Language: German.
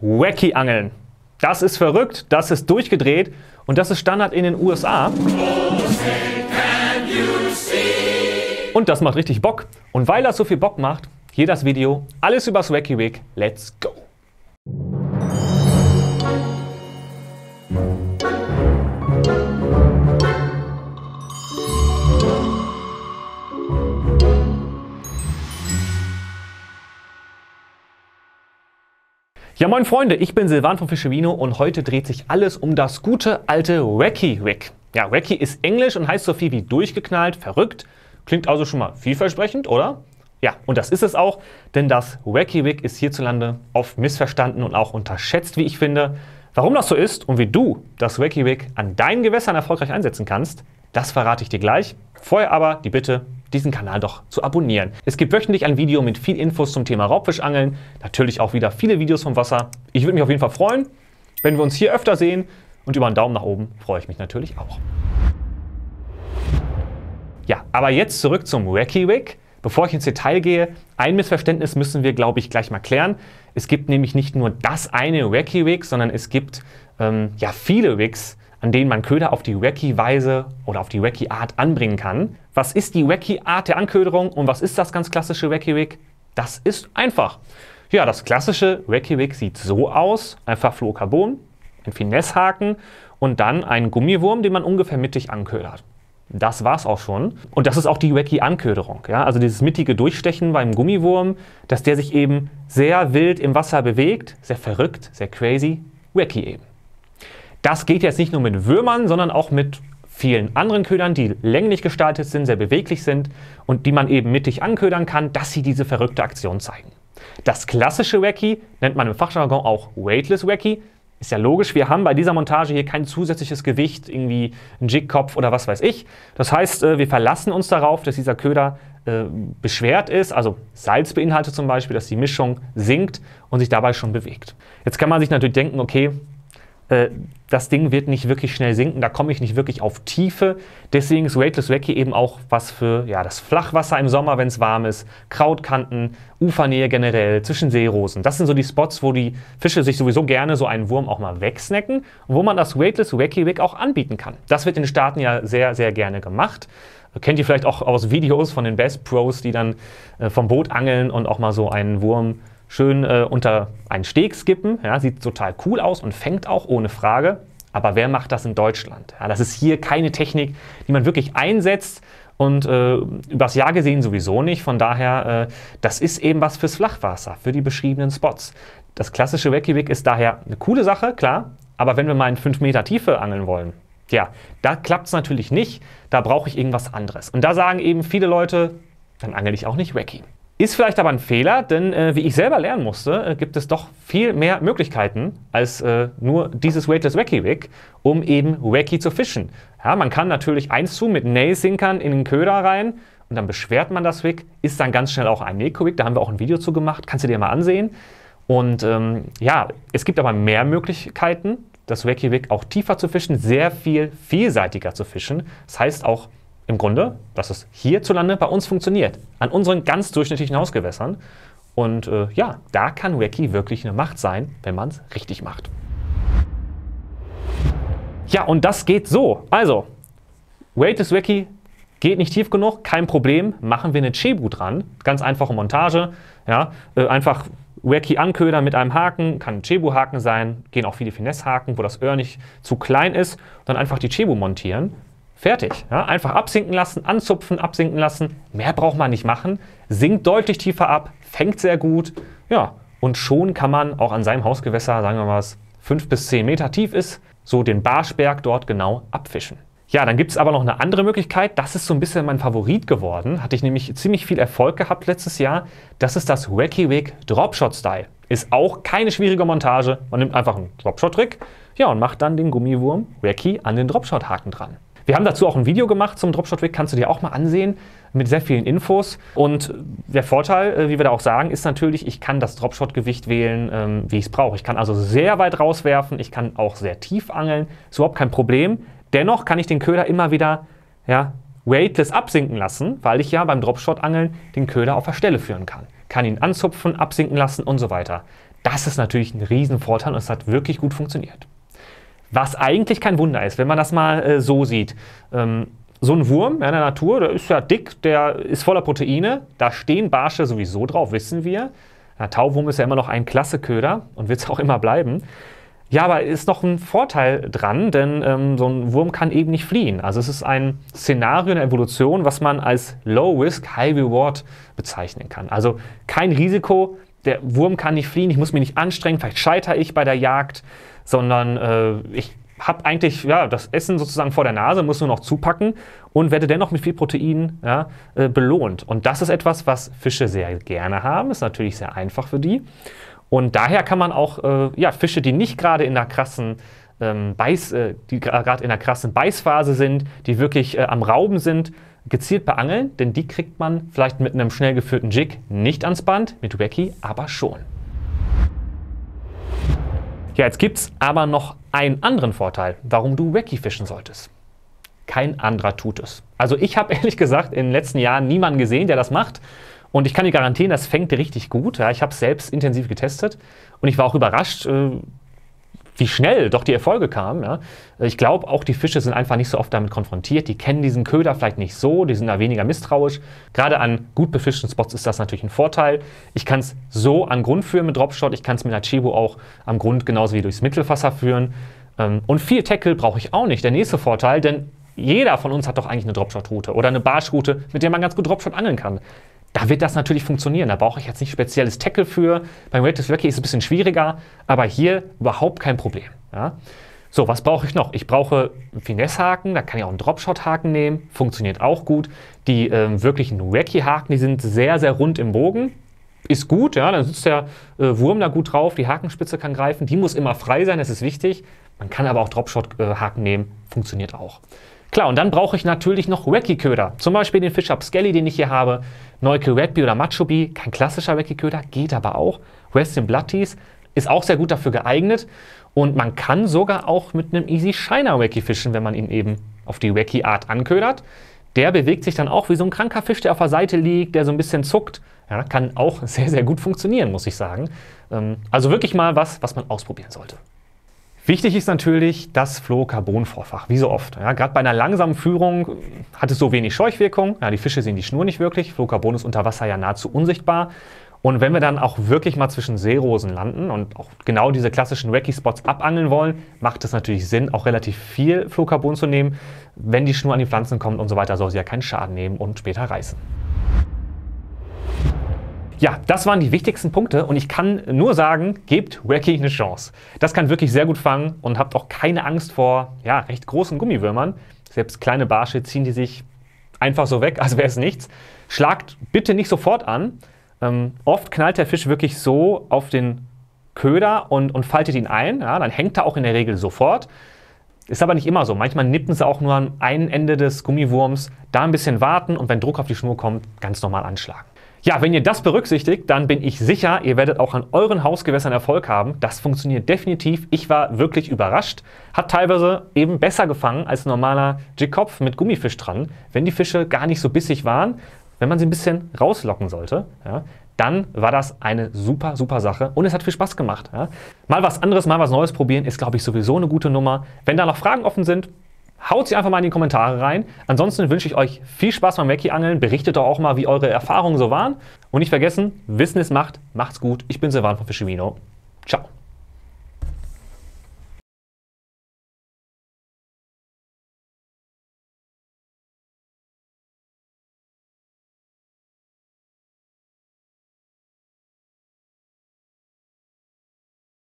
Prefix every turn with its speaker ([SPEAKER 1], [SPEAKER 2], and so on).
[SPEAKER 1] Wacky Angeln. Das ist verrückt, das ist durchgedreht und das ist Standard in den USA. Und das macht richtig Bock. Und weil das so viel Bock macht, hier das Video, alles übers Wacky Week. Let's go! moin Freunde, ich bin Silvan von Fischemino und heute dreht sich alles um das gute alte Wacky Wick. Ja, Wacky ist Englisch und heißt so viel wie durchgeknallt, verrückt. Klingt also schon mal vielversprechend, oder? Ja, und das ist es auch, denn das Wacky Wick ist hierzulande oft missverstanden und auch unterschätzt, wie ich finde. Warum das so ist und wie du das Wacky Wick an deinen Gewässern erfolgreich einsetzen kannst, das verrate ich dir gleich. Vorher aber die Bitte, diesen Kanal doch zu abonnieren. Es gibt wöchentlich ein Video mit viel Infos zum Thema Raubfischangeln, natürlich auch wieder viele Videos vom Wasser. Ich würde mich auf jeden Fall freuen, wenn wir uns hier öfter sehen und über einen Daumen nach oben freue ich mich natürlich auch. Ja, aber jetzt zurück zum Wacky Wig. Bevor ich ins Detail gehe, ein Missverständnis müssen wir, glaube ich, gleich mal klären. Es gibt nämlich nicht nur das eine Wacky Wig, sondern es gibt ähm, ja viele Wigs, an denen man Köder auf die wacky Weise oder auf die wacky Art anbringen kann. Was ist die wacky Art der Anköderung und was ist das ganz klassische wacky Rig? Das ist einfach. Ja, das klassische wacky Rig sieht so aus, einfach Fluorcarbon, ein Finesshaken und dann ein Gummiwurm, den man ungefähr mittig anködert. Das war's auch schon. Und das ist auch die wacky Anköderung. Ja? Also dieses mittige Durchstechen beim Gummiwurm, dass der sich eben sehr wild im Wasser bewegt, sehr verrückt, sehr crazy, wacky eben. Das geht jetzt nicht nur mit Würmern, sondern auch mit vielen anderen Ködern, die länglich gestaltet sind, sehr beweglich sind und die man eben mittig anködern kann, dass sie diese verrückte Aktion zeigen. Das klassische Wacky nennt man im Fachjargon auch Weightless Wacky. Ist ja logisch, wir haben bei dieser Montage hier kein zusätzliches Gewicht, irgendwie ein Jigkopf oder was weiß ich. Das heißt, äh, wir verlassen uns darauf, dass dieser Köder äh, beschwert ist, also Salz beinhaltet zum Beispiel, dass die Mischung sinkt und sich dabei schon bewegt. Jetzt kann man sich natürlich denken, okay, äh, das Ding wird nicht wirklich schnell sinken, da komme ich nicht wirklich auf Tiefe. Deswegen ist Weightless Wacky eben auch was für ja, das Flachwasser im Sommer, wenn es warm ist, Krautkanten, Ufernähe generell, zwischen Seerosen. Das sind so die Spots, wo die Fische sich sowieso gerne so einen Wurm auch mal wegsnacken und wo man das Weightless Wacky Wick auch anbieten kann. Das wird in den Staaten ja sehr, sehr gerne gemacht. Kennt ihr vielleicht auch aus Videos von den Best Pros, die dann äh, vom Boot angeln und auch mal so einen Wurm schön äh, unter einen Steg skippen. Ja, sieht total cool aus und fängt auch ohne Frage. Aber wer macht das in Deutschland? Ja, das ist hier keine Technik, die man wirklich einsetzt und äh, übers Jahr gesehen sowieso nicht. Von daher, äh, das ist eben was fürs Flachwasser, für die beschriebenen Spots. Das klassische Wacky ist daher eine coole Sache, klar. Aber wenn wir mal in 5 Meter Tiefe angeln wollen, ja, da klappt es natürlich nicht. Da brauche ich irgendwas anderes. Und da sagen eben viele Leute, dann angel ich auch nicht Wacky. Ist vielleicht aber ein Fehler, denn äh, wie ich selber lernen musste, äh, gibt es doch viel mehr Möglichkeiten als äh, nur dieses Weightless Wacky Rig, um eben wacky zu fischen. Ja, man kann natürlich eins zu mit Nail-Sinkern in den Köder rein und dann beschwert man das Rig, ist dann ganz schnell auch ein Neko-Rig, da haben wir auch ein Video zu gemacht, kannst du dir mal ansehen. Und ähm, ja, es gibt aber mehr Möglichkeiten, das Wacky Rig auch tiefer zu fischen, sehr viel vielseitiger zu fischen. Das heißt auch im Grunde, dass es hierzulande bei uns funktioniert, an unseren ganz durchschnittlichen Hausgewässern. Und äh, ja, da kann Wacky wirklich eine Macht sein, wenn man es richtig macht. Ja, und das geht so. Also, Weight is Wacky geht nicht tief genug, kein Problem, machen wir eine Chebu dran. Ganz einfache Montage. Ja, äh, einfach Wacky anködern mit einem Haken, kann Chebu-Haken sein, gehen auch viele Finesse-Haken, wo das Öhr nicht zu klein ist. Dann einfach die Chebu montieren Fertig. Ja, einfach absinken lassen, anzupfen, absinken lassen. Mehr braucht man nicht machen. Sinkt deutlich tiefer ab, fängt sehr gut. Ja, und schon kann man auch an seinem Hausgewässer, sagen wir mal, was 5 bis 10 Meter tief ist, so den Barschberg dort genau abfischen. Ja, dann gibt es aber noch eine andere Möglichkeit. Das ist so ein bisschen mein Favorit geworden. Hatte ich nämlich ziemlich viel Erfolg gehabt letztes Jahr. Das ist das Wacky Wig Dropshot Style. Ist auch keine schwierige Montage. Man nimmt einfach einen Dropshot-Trick ja, und macht dann den Gummiwurm Wacky an den Dropshot-Haken dran. Wir haben dazu auch ein Video gemacht zum Dropshot Rig, kannst du dir auch mal ansehen, mit sehr vielen Infos. Und der Vorteil, äh, wie wir da auch sagen, ist natürlich, ich kann das Dropshot-Gewicht wählen, ähm, wie ich es brauche. Ich kann also sehr weit rauswerfen, ich kann auch sehr tief angeln, ist überhaupt kein Problem. Dennoch kann ich den Köder immer wieder ja, weightless absinken lassen, weil ich ja beim Dropshot-Angeln den Köder auf der Stelle führen kann. Kann ihn anzupfen, absinken lassen und so weiter. Das ist natürlich ein Riesenvorteil und es hat wirklich gut funktioniert. Was eigentlich kein Wunder ist, wenn man das mal äh, so sieht. Ähm, so ein Wurm in der Natur, der ist ja dick, der ist voller Proteine, da stehen Barsche sowieso drauf, wissen wir. Der Tauwurm ist ja immer noch ein klasse Köder und wird es auch immer bleiben. Ja, aber ist noch ein Vorteil dran, denn ähm, so ein Wurm kann eben nicht fliehen. Also es ist ein Szenario in der Evolution, was man als Low Risk, High Reward bezeichnen kann. Also kein Risiko, der Wurm kann nicht fliehen, ich muss mich nicht anstrengen, vielleicht scheitere ich bei der Jagd, sondern äh, ich habe eigentlich ja, das Essen sozusagen vor der Nase, muss nur noch zupacken und werde dennoch mit viel Protein ja, äh, belohnt. Und das ist etwas, was Fische sehr gerne haben, ist natürlich sehr einfach für die. Und daher kann man auch äh, ja, Fische, die nicht gerade in einer krassen ähm, Beiß, äh, die gerade in einer krassen Beißphase sind, die wirklich äh, am Rauben sind, gezielt beangeln, denn die kriegt man vielleicht mit einem schnell geführten Jig nicht ans Band, mit Wacky aber schon. Ja, jetzt gibt es aber noch einen anderen Vorteil, warum du Wacky fischen solltest. Kein anderer tut es. Also ich habe ehrlich gesagt in den letzten Jahren niemanden gesehen, der das macht. Und ich kann dir garantieren, das fängt richtig gut. Ja, ich habe es selbst intensiv getestet und ich war auch überrascht, äh, wie schnell doch die Erfolge kamen. Ja. Ich glaube, auch die Fische sind einfach nicht so oft damit konfrontiert. Die kennen diesen Köder vielleicht nicht so, die sind da weniger misstrauisch. Gerade an gut befischten Spots ist das natürlich ein Vorteil. Ich kann es so an Grund führen mit Dropshot, ich kann es mit einer Chibo auch am Grund genauso wie durchs Mittelfasser führen. Ähm, und viel Tackle brauche ich auch nicht. Der nächste Vorteil, denn jeder von uns hat doch eigentlich eine Dropshot-Route oder eine Barschroute, mit der man ganz gut Dropshot angeln kann da wird das natürlich funktionieren. Da brauche ich jetzt nicht spezielles Tackle für. Beim Red Deflecki ist es ein bisschen schwieriger, aber hier überhaupt kein Problem. Ja? So, was brauche ich noch? Ich brauche einen Finesse-Haken, da kann ich auch einen Dropshot-Haken nehmen, funktioniert auch gut. Die ähm, wirklichen Wacky-Haken, die sind sehr, sehr rund im Bogen. Ist gut, ja, dann sitzt der äh, Wurm da gut drauf, die Hakenspitze kann greifen, die muss immer frei sein, das ist wichtig. Man kann aber auch Dropshot-Haken äh, nehmen, funktioniert auch. Klar, und dann brauche ich natürlich noch Wacky-Köder. Zum Beispiel den Fish Up Skelly, den ich hier habe. Neuke Redby oder Macho Bee, kein klassischer Wacky-Köder, geht aber auch. Western Teas ist auch sehr gut dafür geeignet. Und man kann sogar auch mit einem Easy Shiner Wacky fischen, wenn man ihn eben auf die Wacky-Art anködert. Der bewegt sich dann auch wie so ein kranker Fisch, der auf der Seite liegt, der so ein bisschen zuckt. Ja, kann auch sehr, sehr gut funktionieren, muss ich sagen. Ähm, also wirklich mal was, was man ausprobieren sollte. Wichtig ist natürlich das Fluorocarbon-Vorfach, wie so oft. Ja, Gerade bei einer langsamen Führung hat es so wenig Scheuchwirkung. Ja, die Fische sehen die Schnur nicht wirklich. Fluorocarbon ist unter Wasser ja nahezu unsichtbar. Und wenn wir dann auch wirklich mal zwischen Seerosen landen und auch genau diese klassischen Wacky-Spots abangeln wollen, macht es natürlich Sinn, auch relativ viel Fluorocarbon zu nehmen. Wenn die Schnur an die Pflanzen kommt und so weiter, soll sie ja keinen Schaden nehmen und später reißen. Ja, das waren die wichtigsten Punkte und ich kann nur sagen, gebt Wacky eine Chance. Das kann wirklich sehr gut fangen und habt auch keine Angst vor ja, recht großen Gummiwürmern. Selbst kleine Barsche ziehen die sich einfach so weg, als wäre es nichts. Schlagt bitte nicht sofort an. Ähm, oft knallt der Fisch wirklich so auf den Köder und, und faltet ihn ein. Ja, dann hängt er auch in der Regel sofort. Ist aber nicht immer so. Manchmal nippen sie auch nur am einen Ende des Gummiwurms, da ein bisschen warten und wenn Druck auf die Schnur kommt, ganz normal anschlagen. Ja, wenn ihr das berücksichtigt, dann bin ich sicher, ihr werdet auch an euren Hausgewässern Erfolg haben. Das funktioniert definitiv. Ich war wirklich überrascht. Hat teilweise eben besser gefangen als ein normaler Jigkopf mit Gummifisch dran. Wenn die Fische gar nicht so bissig waren, wenn man sie ein bisschen rauslocken sollte, ja, dann war das eine super, super Sache und es hat viel Spaß gemacht. Ja. Mal was anderes, mal was Neues probieren ist, glaube ich, sowieso eine gute Nummer. Wenn da noch Fragen offen sind, Haut sie einfach mal in die Kommentare rein. Ansonsten wünsche ich euch viel Spaß beim Wacky-Angeln. Berichtet doch auch mal, wie eure Erfahrungen so waren. Und nicht vergessen, Wissen ist Macht. Macht's gut. Ich bin Silvan von Fischimino. Ciao.